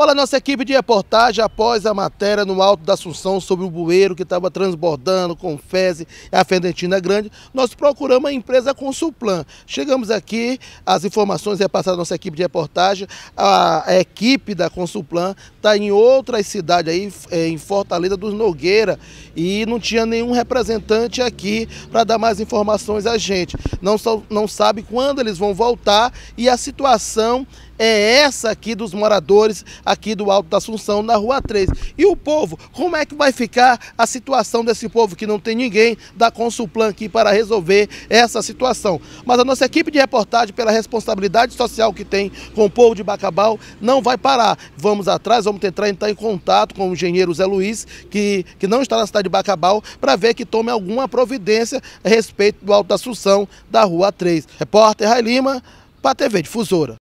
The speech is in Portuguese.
Olá, nossa equipe de reportagem, após a matéria no Alto da Assunção sobre o bueiro que estava transbordando com fezes e a Fendentina Grande, nós procuramos a empresa Consulplan. Chegamos aqui, as informações repassadas da nossa equipe de reportagem. A, equipe da Consulplan está em outras cidades aí, é, em Fortaleza dos Nogueira, e não tinha nenhum representante aqui para dar mais informações a gente. Não, não sabe quando eles vão voltar e a situação é essa aqui dos moradores aqui do Alto da Assunção, na Rua 3. E o povo, como é que vai ficar a situação desse povo que não tem ninguém da Consulplan aqui para resolver essa situação? Mas a nossa equipe de reportagem, pela responsabilidade social que tem com o povo de Bacabal, não vai parar. Vamos atrás, vamos tentar entrar em contato com o engenheiro Zé Luiz, que, que não está na cidade de Bacabal, para ver que tome alguma providência a respeito do Alto da Assunção, da Rua 3. Repórter Rai Lima, para a TV Difusora.